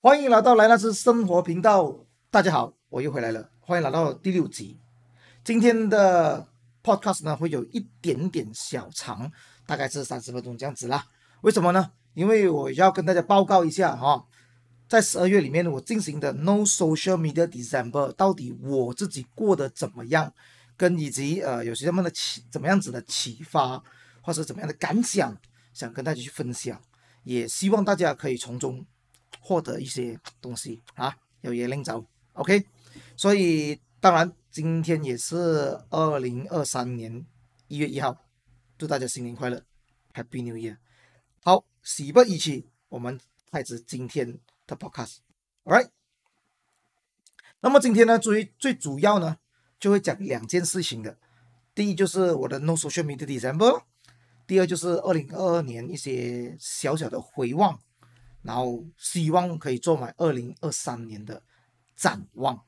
欢迎来到莱纳斯生活频道，大家好，我又回来了。欢迎来到第六集。今天的 podcast 呢会有一点点小长，大概是三十分钟这样子啦。为什么呢？因为我要跟大家报告一下哈，在十二月里面我进行的 No Social Media December 到底我自己过得怎么样，跟以及呃有些什么的启怎么样子的启发，或是怎么样的感想，想跟大家去分享，也希望大家可以从中。获得一些东西啊，有也另找 o k 所以当然，今天也是二零二三年一月一号，祝大家新年快乐，Happy New Year。好，喜不一起，我们开始今天的 Podcast。Alright。那么今天呢，作为最主要呢，就会讲两件事情的。第一就是我的 No Social Media December。第二就是二零二二年一些小小的回望。然后希望可以做满二零二三年的展望。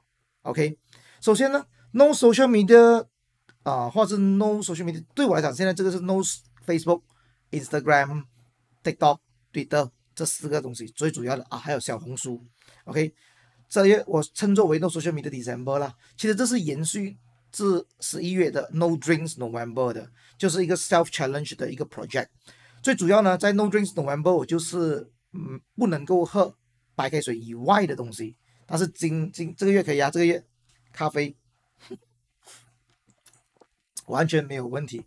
OK，首先呢，no social media 啊，或者是 no social media，对我来讲，现在这个是 no Facebook、Instagram、TikTok、Twitter 这四个东西最主要的啊，还有小红书。OK，这些我称作为 no social media December 啦。其实这是延续至十一月的 no drinks November 的，就是一个 self challenge 的一个 project。最主要呢，在 no drinks November 我就是。嗯，不能够喝白开水以外的东西，但是今今这个月可以啊，这个月咖啡 完全没有问题。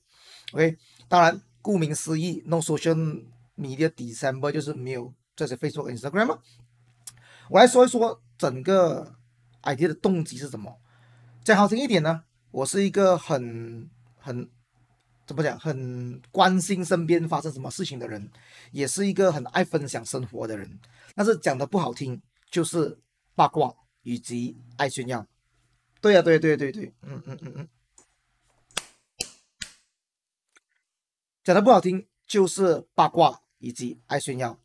OK，当然，顾名思义，n o social media December 就是没有这些 Facebook、Instagram。我来说一说整个 idea 的动机是什么。再好听一点呢，我是一个很很。怎么讲？很关心身边发生什么事情的人，也是一个很爱分享生活的人。但是讲的不好听，就是八卦以及爱炫耀。对呀，对对对对，嗯嗯嗯嗯，讲的不好听就是八卦以及爱炫耀。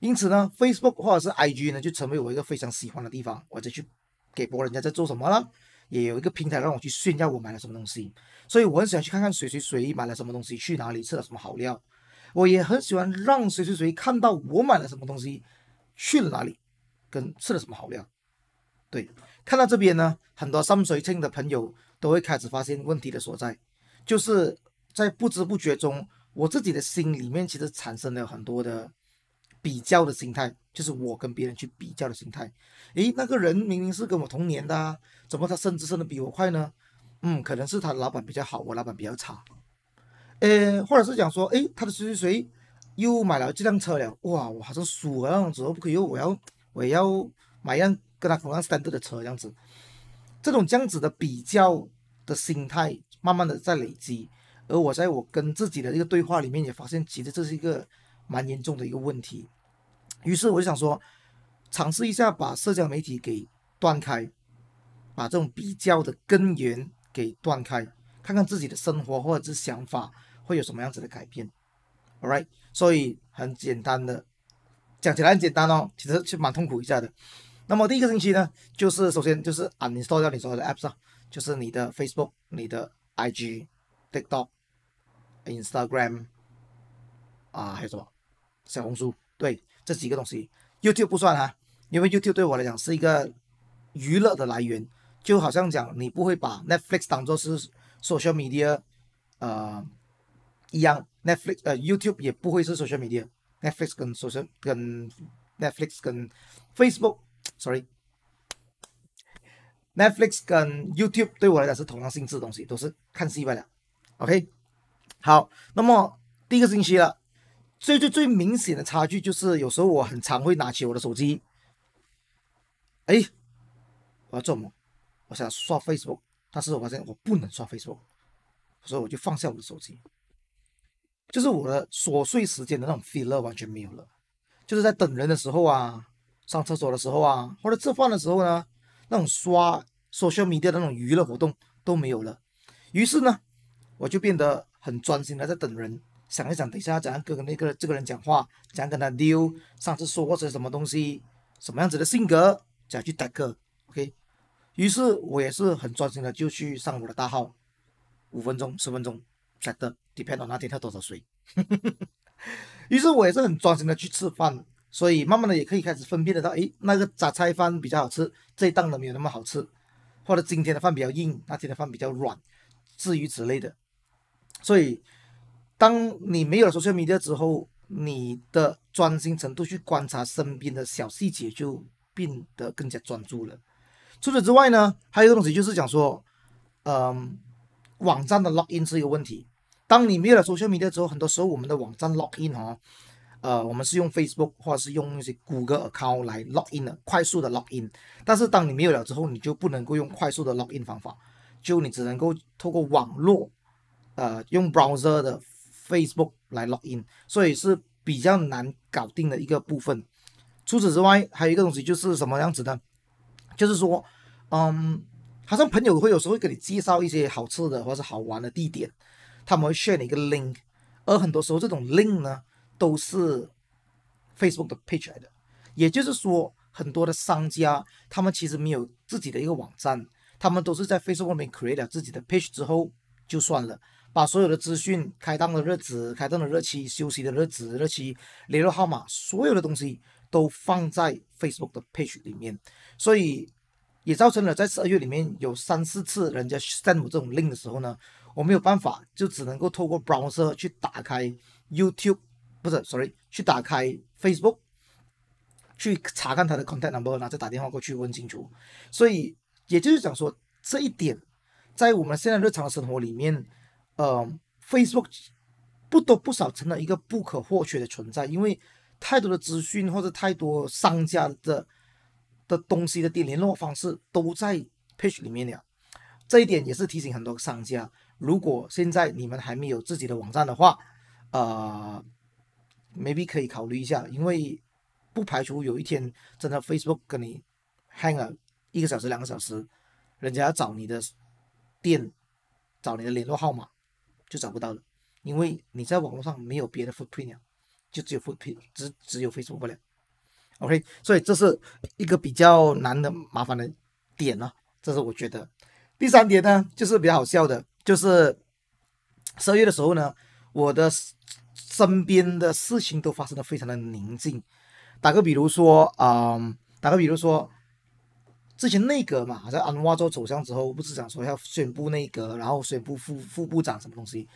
因此呢，Facebook 或者是 IG 呢，就成为我一个非常喜欢的地方。我就去给博人家在做什么了。也有一个平台让我去炫耀我买了什么东西，所以我很喜欢去看看谁谁谁买了什么东西，去哪里吃了什么好料。我也很喜欢让谁谁谁看到我买了什么东西，去了哪里，跟吃了什么好料。对，看到这边呢，很多上水清的朋友都会开始发现问题的所在，就是在不知不觉中，我自己的心里面其实产生了很多的。比较的心态就是我跟别人去比较的心态。诶，那个人明明是跟我同年的，怎么他升职升得比我快呢？嗯，可能是他的老板比较好，我老板比较差。呃，或者是讲说，诶，他的谁谁谁又买了这辆车了，哇，我好像输了这样子，不可以，我要我要买一辆跟他同样 a 同 d 的车这样子。这种这样子的比较的心态，慢慢的在累积。而我在我跟自己的这个对话里面也发现，其实这是一个。蛮严重的一个问题，于是我就想说，尝试一下把社交媒体给断开，把这种比较的根源给断开，看看自己的生活或者是想法会有什么样子的改变。All right，所以很简单的，讲起来很简单哦，其实是蛮痛苦一下的。那么第一个星期呢，就是首先就是 uninstall 掉你所有的 app 啊，就是你的 Facebook、你的 IG、TikTok、Instagram 啊，还有什么？小红书，对这几个东西，YouTube 不算哈，因为 YouTube 对我来讲是一个娱乐的来源，就好像讲你不会把 Netflix 当做是 social media，呃，一样，Netflix 呃 YouTube 也不会是 social media，Netflix 跟 social 跟 Netflix 跟 Facebook，sorry，Netflix 跟 YouTube 对我来讲是同样性质的东西，都是看戏罢了，OK，好，那么第一个星期了。最最最明显的差距就是，有时候我很常会拿起我的手机，哎，我要做梦，我想刷 Facebook，但是我发现我不能刷 Facebook，所以我就放下我的手机。就是我的琐碎时间的那种 feel 完全没有了，就是在等人的时候啊，上厕所的时候啊，或者吃饭的时候呢，那种刷、social media 的那种娱乐活动都没有了。于是呢，我就变得很专心的在等人。想一想，等一下怎样跟那个这个人讲话，怎样跟他溜？上次说过些什么东西？什么样子的性格？怎样去打嗝。o k 于是，我也是很专心的就去上我的大号，五分钟、十分钟，晓得，depend on 那天喝多少水。于是我也是很专心的去吃饭，所以慢慢的也可以开始分辨得到，诶，那个杂菜饭比较好吃，这一档的没有那么好吃，或者今天的饭比较硬，那天的饭比较软，至于之类的，所以。当你没有了 social media 之后，你的专心程度去观察身边的小细节就变得更加专注了。除此之外呢，还有一个东西就是讲说，嗯，网站的 log in 是一个问题。当你没有了 social media 之后，很多时候我们的网站 log in 哈，呃，我们是用 Facebook 或者是用一些 Google account 来 log in 的，快速的 log in。但是当你没有了之后，你就不能够用快速的 log in 方法，就你只能够透过网络，呃，用 browser 的。Facebook 来 login，所以是比较难搞定的一个部分。除此之外，还有一个东西就是什么样子呢？就是说，嗯，好像朋友会有时候会给你介绍一些好吃的或者是好玩的地点，他们会 share 你一个 link，而很多时候这种 link 呢都是 Facebook 的 page 来的。也就是说，很多的商家他们其实没有自己的一个网站，他们都是在 Facebook 里面 create 了自己的 page 之后就算了。把所有的资讯、开档的日子、开档的日期、休息的日子、日期、联络号码，所有的东西都放在 Facebook 的 page 里面，所以也造成了在十二月里面有三四次人家 send 我这种 link 的时候呢，我没有办法，就只能够透过 browser 去打开 YouTube，不是，sorry，去打开 Facebook，去查看他的 contact number，然后再打电话过去问清楚。所以也就是讲说，这一点在我们现在日常生活里面。呃，Facebook 不多不少成了一个不可或缺的存在，因为太多的资讯或者太多商家的的东西的联络方式都在 Page 里面了。这一点也是提醒很多商家，如果现在你们还没有自己的网站的话，呃，maybe 可以考虑一下，因为不排除有一天真的 Facebook 跟你 hang 了一个小时、两个小时，人家要找你的店，找你的联络号码。就找不到了，因为你在网络上没有别的副配了，就只有副配，只只有 Facebook 不了。OK，所以这是一个比较难的麻烦的点呢，这是我觉得。第三点呢，就是比较好笑的，就是十二月的时候呢，我的身边的事情都发生的非常的宁静。打个比如说啊，打个比如说。之前内阁嘛，在安瓦州首相之后，不是讲说要宣布内阁，然后宣布副副部长什么东西。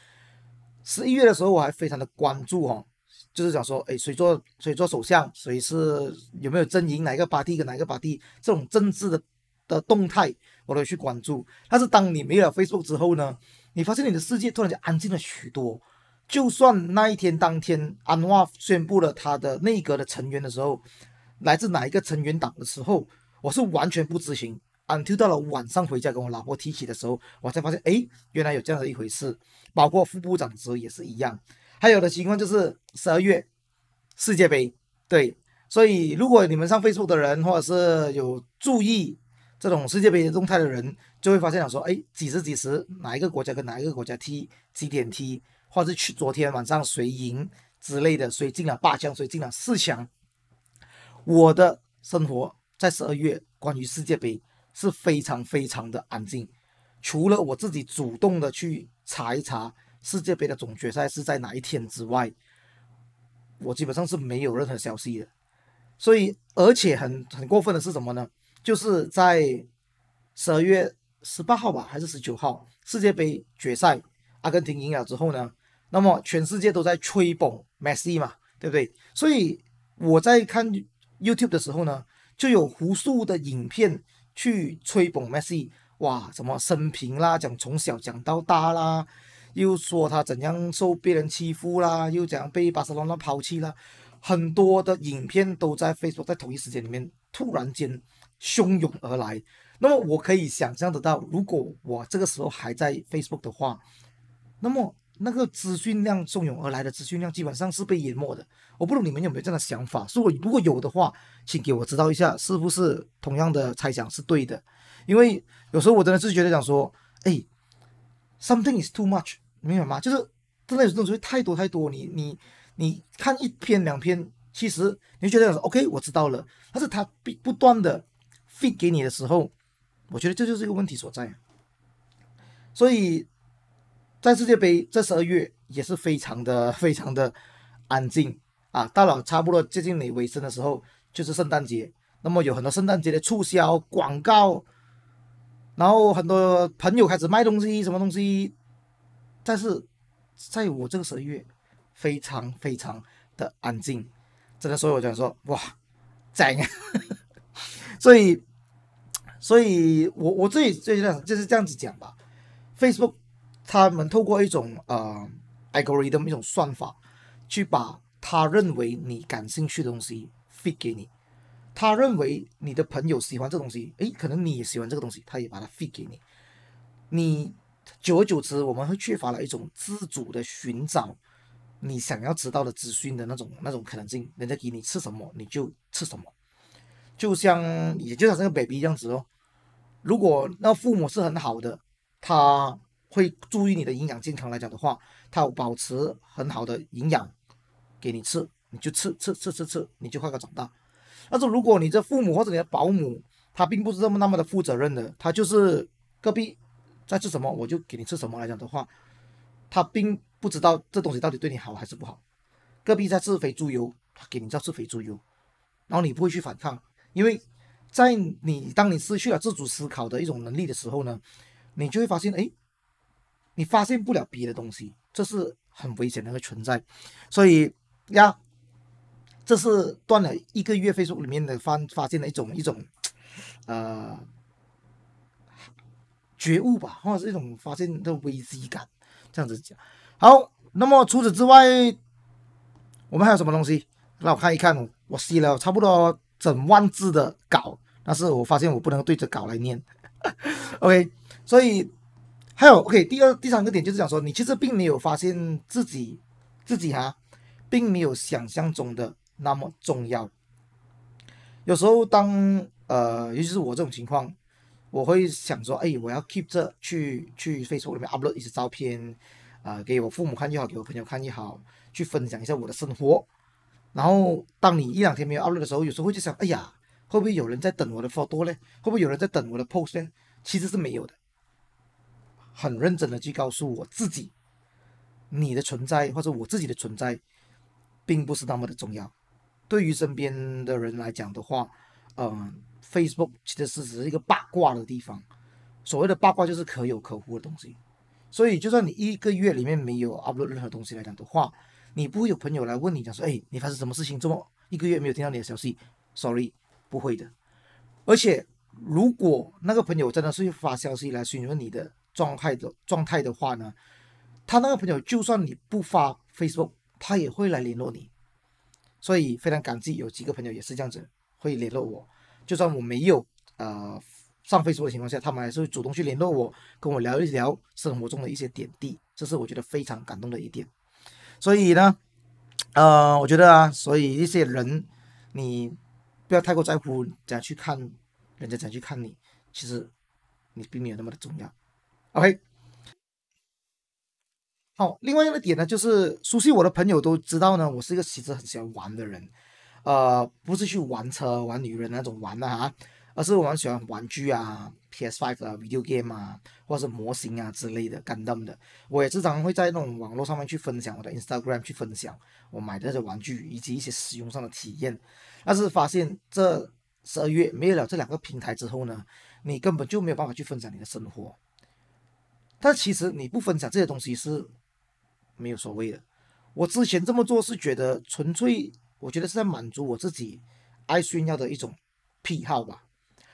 十一月的时候，我还非常的关注哈，就是想说，哎，谁做谁做首相，谁是有没有阵营，哪一个巴蒂跟哪一个巴蒂，这种政治的的动态，我都去关注。但是当你没了 Facebook 之后呢，你发现你的世界突然间安静了许多。就算那一天当天安瓦宣布了他的内阁的成员的时候，来自哪一个成员党的时候。我是完全不知情，until 到了晚上回家跟我老婆提起的时候，我才发现，哎，原来有这样的一回事。包括副部长的时候也是一样。还有的情况就是十二月世界杯，对，所以如果你们上飞速的人，或者是有注意这种世界杯的动态的人，就会发现了说，哎，几时几时哪一个国家跟哪一个国家踢几点踢，或是去昨天晚上谁赢之类的，谁进了八强，谁进了四强，我的生活。在十二月，关于世界杯是非常非常的安静，除了我自己主动的去查一查世界杯的总决赛是在哪一天之外，我基本上是没有任何消息的。所以，而且很很过分的是什么呢？就是在十二月十八号吧，还是十九号，世界杯决赛阿根廷赢了之后呢，那么全世界都在吹捧梅西嘛，对不对？所以我在看 YouTube 的时候呢。就有无数的影片去吹捧梅西，哇，什么生平啦，讲从小讲到大啦，又说他怎样受别人欺负啦，又怎样被巴塞罗那抛弃啦，很多的影片都在 Facebook 在同一时间里面突然间汹涌而来。那么我可以想象得到，如果我这个时候还在 Facebook 的话，那么那个资讯量汹涌而来的资讯量基本上是被淹没的。我不懂你们有没有这样的想法？如果如果有的话，请给我知道一下，是不是同样的猜想是对的？因为有时候我真的是觉得讲说，哎，something is too much，明白吗？就是真的有这种东西太多太多。你你你看一篇两篇，其实你觉得讲 OK，我知道了。但是它不不断的 feed 给你的时候，我觉得这就是一个问题所在。所以在世界杯在十二月也是非常的非常的安静。啊，到了差不多接近尾尾声的时候，就是圣诞节。那么有很多圣诞节的促销广告，然后很多朋友开始卖东西，什么东西。但是在我这个十月，非常非常的安静，真的。所以我就说，哇，啊！所以，所以我我自己最这样就是这样子讲吧。Facebook 他们透过一种呃 algorithm 一种算法去把。他认为你感兴趣的东西 feed 给你，他认为你的朋友喜欢这东西，诶，可能你也喜欢这个东西，他也把它 feed 给你。你久而久之，我们会缺乏了一种自主的寻找你想要知道的资讯的那种那种可能性。人家给你吃什么，你就吃什么。就像，也就像这个 baby 这样子哦。如果那父母是很好的，他会注意你的营养健康来讲的话，他保持很好的营养。给你吃，你就吃吃吃吃吃，你就快快长大。但是如果你的父母或者你的保姆，他并不是那么那么的负责任的，他就是隔壁在吃什么我就给你吃什么来讲的话，他并不知道这东西到底对你好还是不好。隔壁在吃肥猪油，给你叫吃肥猪油，然后你不会去反抗，因为在你当你失去了自主思考的一种能力的时候呢，你就会发现，哎，你发现不了别的东西，这是很危险的一个存在，所以。呀，这是断了一个月飞书里面的发发现的一种一种呃觉悟吧，或者是一种发现的危机感，这样子讲。好，那么除此之外，我们还有什么东西？让我看一看，我写了差不多整万字的稿，但是我发现我不能对着稿来念。OK，所以还有 OK。第二、第三个点就是讲说，你其实并没有发现自己自己哈。并没有想象中的那么重要。有时候，当呃，尤其是我这种情况，我会想说，哎，我要 keep 这，去去 Facebook 里面 upload 一些照片，啊，给我父母看也好，给我朋友看也好，去分享一下我的生活。然后，当你一两天没有 upload 的时候，有时候会就想，哎呀，会不会有人在等我的 photo 呢？会不会有人在等我的 post 呢？其实是没有的。很认真的去告诉我自己，你的存在或者我自己的存在。并不是那么的重要。对于身边的人来讲的话，嗯，Facebook 其实是只是一个八卦的地方。所谓的八卦就是可有可无的东西。所以，就算你一个月里面没有 upload 任何东西来讲的话，你不会有朋友来问你讲说：“哎，你发生什么事情？这么一个月没有听到你的消息。”Sorry，不会的。而且，如果那个朋友真的是发消息来询问你的状态的状态的话呢，他那个朋友就算你不发 Facebook。他也会来联络你，所以非常感激有几个朋友也是这样子会联络我，就算我没有呃上飞书的情况下，他们还是会主动去联络我，跟我聊一聊生活中的一些点滴，这是我觉得非常感动的一点。所以呢，呃，我觉得啊，所以一些人你不要太过在乎怎样去看人家怎样去看你，其实你并没有那么的重要。OK。好，另外一个点呢，就是熟悉我的朋友都知道呢，我是一个其实很喜欢玩的人，呃，不是去玩车、玩女人那种玩的哈，而是我很喜欢玩具啊、PS5 啊、video game 啊，或者是模型啊之类的，等等的。我也时常会在那种网络上面去分享我的 Instagram 去分享我买的那些玩具以及一些使用上的体验。但是发现这十二月没有了这两个平台之后呢，你根本就没有办法去分享你的生活。但其实你不分享这些东西是。没有所谓的，我之前这么做是觉得纯粹，我觉得是在满足我自己爱炫耀的一种癖好吧。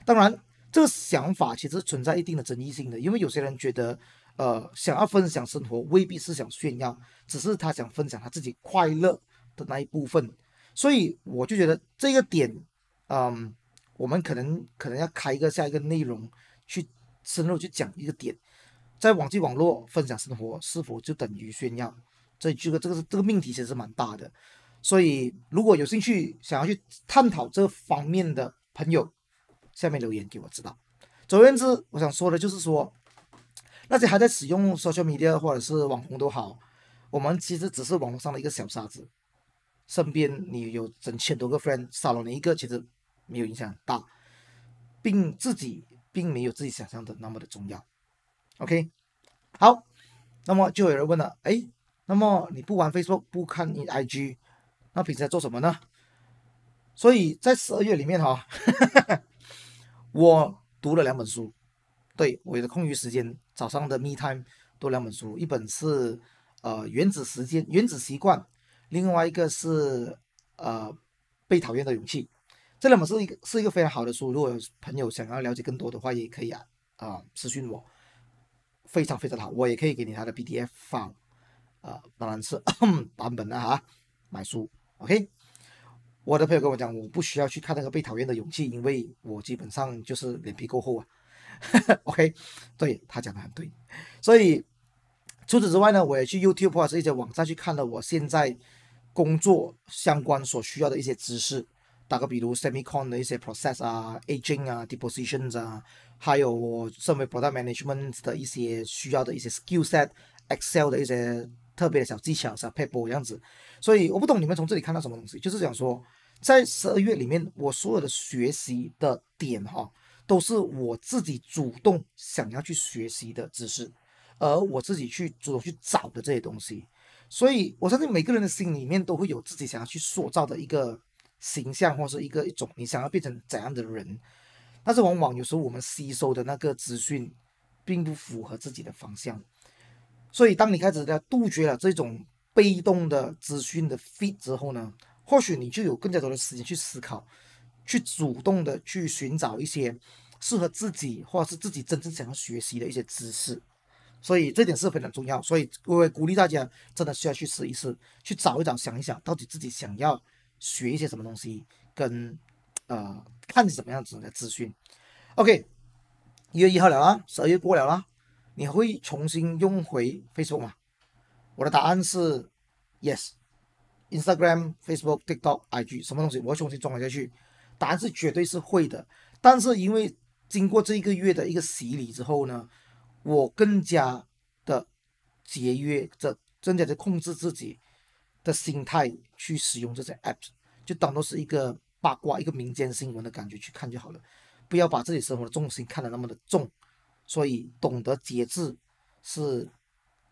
当然，这个想法其实存在一定的争议性的，因为有些人觉得，呃，想要分享生活未必是想炫耀，只是他想分享他自己快乐的那一部分。所以我就觉得这个点，嗯，我们可能可能要开一个下一个内容去深入去讲一个点。在网际网络分享生活是否就等于炫耀？这这个这个这个命题其实蛮大的，所以如果有兴趣想要去探讨这方面的朋友，下面留言给我知道。总而言之，我想说的就是说，那些还在使用 social media 或者是网红都好，我们其实只是网络上的一个小沙子。身边你有成千多个 friend，少了你一个其实没有影响很大，并自己并没有自己想象的那么的重要。OK，好，那么就有人问了，哎，那么你不玩飞 k 不看你 IG，那平时在做什么呢？所以在十二月里面哈，我读了两本书，对，我的空余时间早上的 me time 读两本书，一本是呃原子时间原子习惯，另外一个是呃被讨厌的勇气，这两本是一个是一个非常好的书，如果有朋友想要了解更多的话，也可以啊啊私信我。非常非常好，我也可以给你他的 PDF 放，呃，当然是 版本的哈。买书，OK。我的朋友跟我讲，我不需要去看那个被讨厌的勇气，因为我基本上就是脸皮够厚啊。OK，对他讲的很对，所以除此之外呢，我也去 YouTube 或者是一些网站去看了我现在工作相关所需要的一些知识。打个比如，semiconductor 的一些 process 啊、aging 啊、depositions 啊，还有我身为 product management 的一些需要的一些 skill set、Excel 的一些特别的小技巧、小 p a p e r 这样子。所以我不懂你们从这里看到什么东西，就是想说，在十二月里面，我所有的学习的点哈，都是我自己主动想要去学习的知识，而我自己去主动去找的这些东西。所以，我相信每个人的心里面都会有自己想要去塑造的一个。形象，或是一个一种你想要变成怎样的人，但是往往有时候我们吸收的那个资讯，并不符合自己的方向，所以当你开始在杜绝了这种被动的资讯的 feed 之后呢，或许你就有更加多的时间去思考，去主动的去寻找一些适合自己，或者是自己真正想要学习的一些知识，所以这点是非常重要，所以我鼓励大家真的需要去试一试，去找一找，想一想到底自己想要。学一些什么东西，跟呃看你怎么样子来咨询。OK，一月一号聊啦，十二月过了啦，你会重新用回 Facebook 吗？我的答案是 Yes，Instagram、Facebook、TikTok、IG 什么东西，我会重新装回去。答案是绝对是会的，但是因为经过这一个月的一个洗礼之后呢，我更加的节约这真加的控制自己的心态去使用这些 App。就当做是一个八卦、一个民间新闻的感觉去看就好了，不要把自己生活的重心看得那么的重。所以懂得节制，是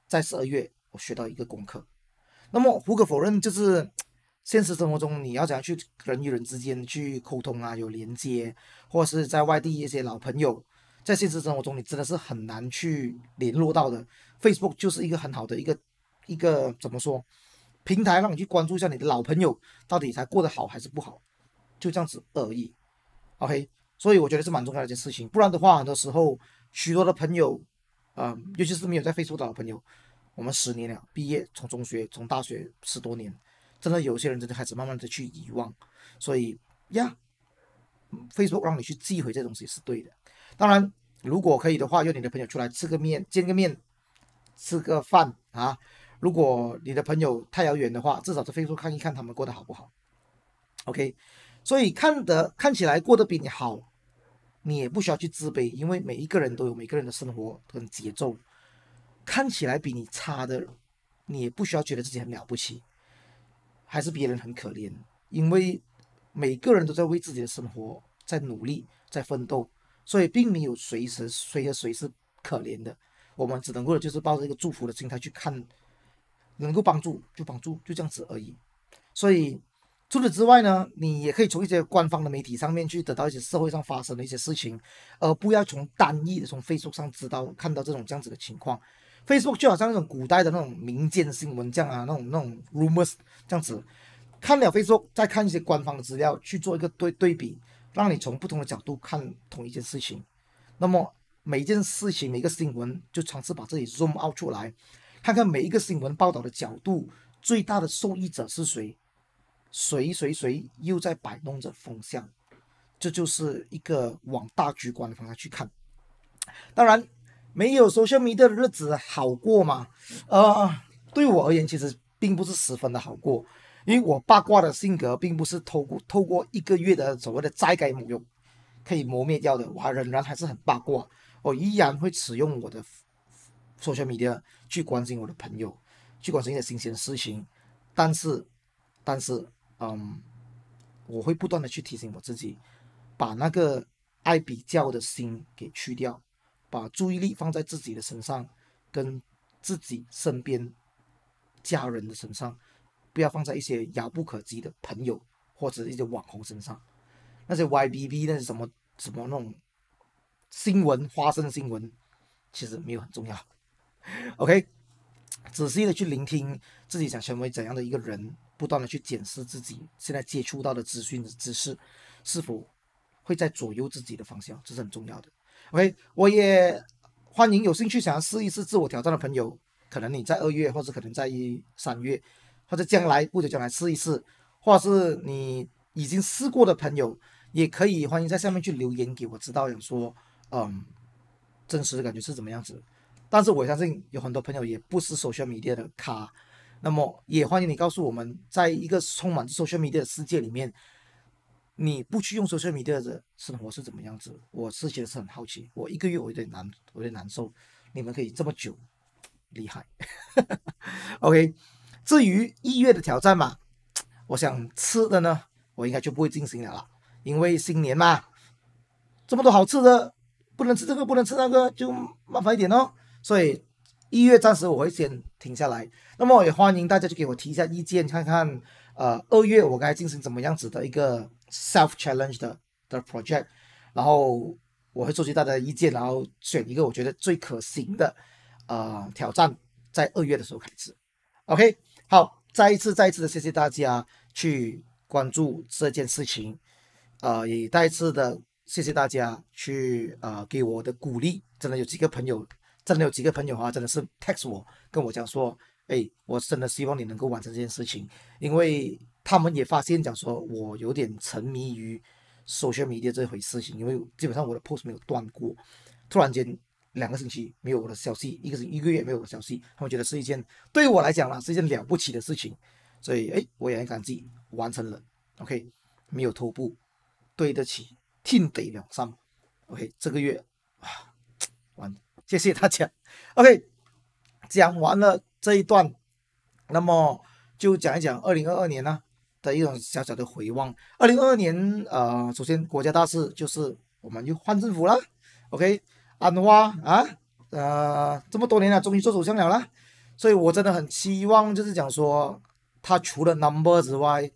在十二月我学到一个功课。那么无可否认，就是 现实生活中你要怎样去人与人之间去沟通啊，有连接，或者是在外地一些老朋友，在现实生活中你真的是很难去联络到的。Facebook 就是一个很好的一个一个怎么说？平台让你去关注一下你的老朋友到底才过得好还是不好，就这样子而已。OK，所以我觉得是蛮重要的一件事情。不然的话，很多时候许多的朋友，嗯，尤其是没有在非洲的老朋友，我们十年了，毕业从中学从大学十多年，真的有些人真的开始慢慢的去遗忘。所以呀，非洲让你去寄回这东西是对的。当然，如果可以的话，约你的朋友出来吃个面、见个面、吃个饭啊。如果你的朋友太遥远的话，至少在飞书看一看他们过得好不好。OK，所以看得看起来过得比你好，你也不需要去自卑，因为每一个人都有每个人的生活跟节奏。看起来比你差的，你也不需要觉得自己很了不起，还是别人很可怜，因为每个人都在为自己的生活在努力在奋斗，所以并没有谁是谁和谁是可怜的。我们只能够就是抱着一个祝福的心态去看。能够帮助就帮助，就这样子而已。所以，除此之外呢，你也可以从一些官方的媒体上面去得到一些社会上发生的一些事情，而不要从单一的从 Facebook 上知道看到这种这样子的情况。Facebook 就好像那种古代的那种民间新闻这样啊，那种那种 rumors 这样子。看了 Facebook，再看一些官方的资料去做一个对对比，让你从不同的角度看同一件事情。那么每一件事情每一个新闻，就尝试把自己 zoom out 出来。看看每一个新闻报道的角度，最大的受益者是谁？谁谁谁又在摆弄着风向？这就是一个往大局观的方向去看。当然，没有收线迷的日子好过吗？呃，对我而言，其实并不是十分的好过，因为我八卦的性格并不是透过透过一个月的所谓的摘改用可以磨灭掉的。我还仍然还是很八卦，我依然会使用我的。e d 米的，去关心我的朋友，去关心一些新鲜的事情，但是，但是，嗯，我会不断的去提醒我自己，把那个爱比较的心给去掉，把注意力放在自己的身上，跟自己身边家人的身上，不要放在一些遥不可及的朋友或者一些网红身上，那些 Y B B，那些什么什么那种新闻，花生新闻，其实没有很重要。OK，仔细的去聆听自己想成为怎样的一个人，不断的去检视自己现在接触到的资讯的知识是否会在左右自己的方向，这是很重要的。OK，我也欢迎有兴趣想要试一试自我挑战的朋友，可能你在二月，或者可能在三月，或者将来不久将来试一试，或者是你已经试过的朋友，也可以欢迎在下面去留言给我知道，想说嗯，真实的感觉是怎么样子。但是我相信有很多朋友也不是 social media 的咖，那么也欢迎你告诉我们，在一个充满 social media 的世界里面，你不去用 social media 的生活是怎么样子？我是觉得是很好奇。我一个月我有点难，我有点难受。你们可以这么久，厉害。OK，至于一月的挑战嘛，我想吃的呢，我应该就不会进行了啦，因为新年嘛，这么多好吃的，不能吃这个，不能吃那个，就麻烦一点哦。所以一月暂时我会先停下来，那么也欢迎大家就给我提一下意见，看看呃二月我该进行怎么样子的一个 self challenge 的的 project，然后我会收集大家的意见，然后选一个我觉得最可行的呃挑战，在二月的时候开始。OK，好，再一次再一次的谢谢大家去关注这件事情，啊，也再一次的谢谢大家去啊给我的鼓励，真的有几个朋友。真的有几个朋友啊，真的是 text 我跟我讲说，哎，我真的希望你能够完成这件事情，因为他们也发现讲说，我有点沉迷于 social media 这回事情，因为基本上我的 post 没有断过，突然间两个星期没有我的消息，一个是一个月没有我的消息，他们觉得是一件对于我来讲啦是一件了不起的事情，所以哎，我也很感激完成了，OK，没有偷步，对得起 t i n d o k 这个月哇完。谢谢大家。OK，讲完了这一段，那么就讲一讲二零二二年呢的一种小小的回望。二零二二年，呃，首先国家大事就是我们又换政府了。OK，安华啊，呃，这么多年了，终于做首相了。啦，所以，我真的很希望，就是讲说他除了 number 之外，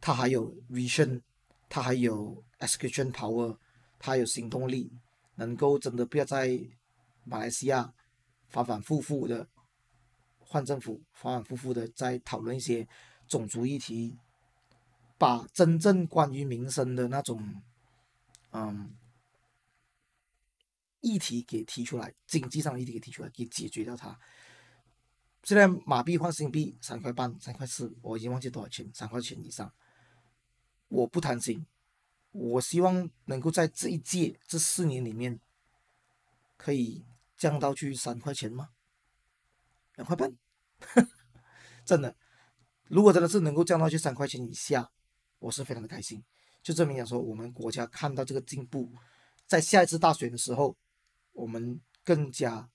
他还有 vision，他还有 execution power，他有行动力，能够真的不要再。马来西亚反反复复的换政府，反反复复的在讨论一些种族议题，把真正关于民生的那种，嗯，议题给提出来，经济上的议题给提出来，给解决掉它。现在马币换新币三块半，三块四，我已经忘记多少钱，三块钱以上。我不贪心，我希望能够在这一届这四年里面，可以。降到去三块钱吗？两块半，真的。如果真的是能够降到去三块钱以下，我是非常的开心。就证明讲说，我们国家看到这个进步，在下一次大选的时候，我们更加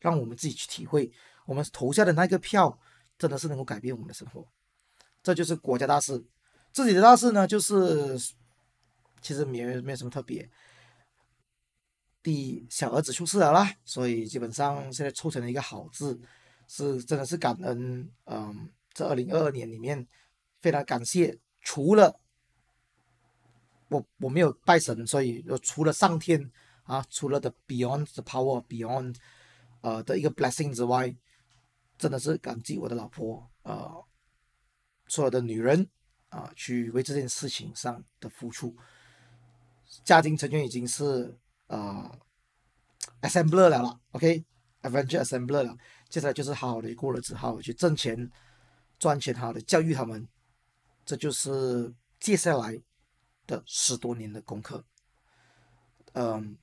让我们自己去体会，我们投下的那个票，真的是能够改变我们的生活。这就是国家大事，自己的大事呢，就是其实没没什么特别。小儿子出世了啦，所以基本上现在凑成了一个好字，是真的是感恩。嗯，这二零二二年里面，非常感谢。除了我我没有拜神，所以除了上天啊，除了的 beyond the power beyond 呃的一个 blessing 之外，真的是感激我的老婆啊，所有的女人啊，去为这件事情上的付出，家庭成员已经是。啊，SMB s e l r 了，OK，Avenger SMB s e l e 了。接下来就是好好的过了之后，去挣钱、赚钱，好好的教育他们。这就是接下来的十多年的功课。嗯，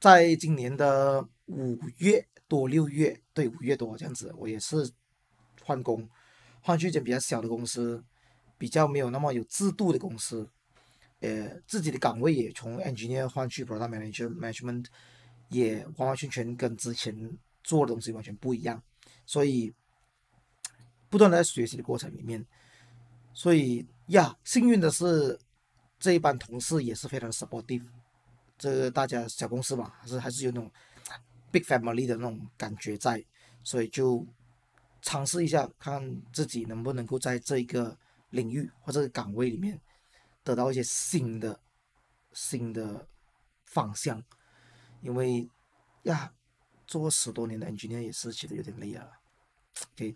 在今年的五月多、六月，对，五月多这样子，我也是换工，换去一间比较小的公司，比较没有那么有制度的公司。呃，自己的岗位也从 engineer 换去 product manager management，也完完全全跟之前做的东西完全不一样，所以不断的在学习的过程里面，所以呀，幸运的是这一班同事也是非常 supportive，这个大家小公司嘛，还是还是有那种 big family 的那种感觉在，所以就尝试一下，看自己能不能够在这一个领域或者岗位里面。得到一些新的新的方向，因为呀，做十多年的 engineer 也是其实有点累 o 对，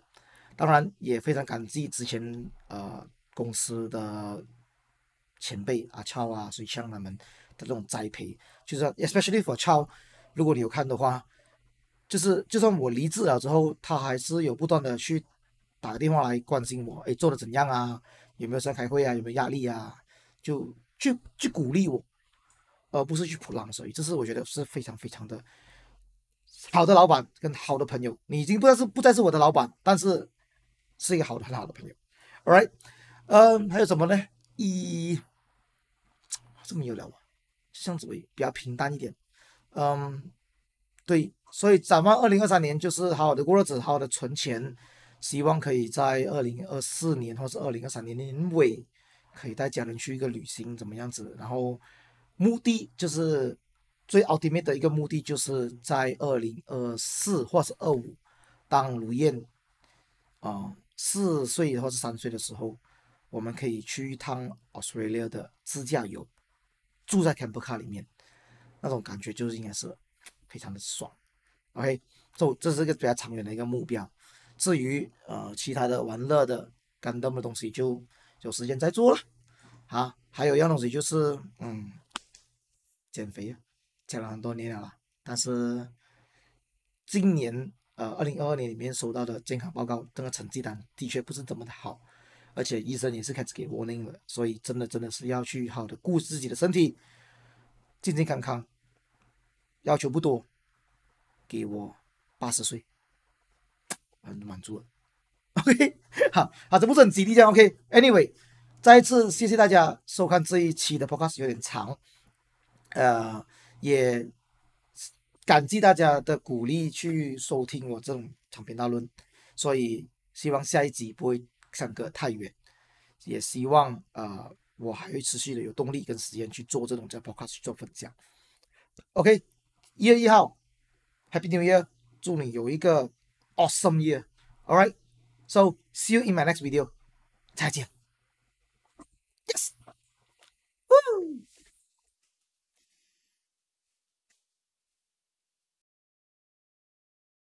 当然也非常感激之前呃公司的前辈阿超啊、水枪他们的这种栽培，就是 especially for 超，如果你有看的话，就是就算我离职了之后，他还是有不断的去打个电话来关心我，哎，做的怎样啊？有没有在开会啊？有没有压力啊？就去去鼓励我，而不是去铺浪，所以这是我觉得是非常非常的好。的老板跟好的朋友，你已经不再是不再是我的老板，但是是一个好的很好的朋友。All right，嗯，还有什么呢？一这么有聊啊，这样子比较平淡一点。嗯，对，所以展望二零二三年，就是好好的过日子，好好的存钱，希望可以在二零二四年或是二零二三年年尾。可以带家人去一个旅行，怎么样子？然后目的就是最 ultimate 的一个目的，就是在二零二四或是二五，当卢燕啊四岁或是三岁的时候，我们可以去一趟 Australia 的自驾游，住在 campus 里面，那种感觉就是应该是非常的爽。OK，so, 这是一个比较长远的一个目标。至于呃其他的玩乐的感那么东西就。有时间再做了，啊，还有一样东西就是，嗯，减肥，减了很多年了，但是今年，呃，二零二二年里面收到的健康报告，这个成绩单的确不是怎么的好，而且医生也是开始给我那个，所以真的真的是要去好的顾自己的身体，健健康康，要求不多，给我八十岁，很满足了。OK，好好，这不是很吉利这样 o k a n y w a y 再一次谢谢大家收看这一期的 Podcast，有点长，呃，也感激大家的鼓励去收听我这种长篇大论，所以希望下一集不会相隔太远，也希望呃，我还会持续的有动力跟时间去做这种叫 Podcast 做分享。o k 一月一号，Happy New Year，祝你有一个 Awesome Year，All Right。So see you in my next video. 再见。Yes. Woo.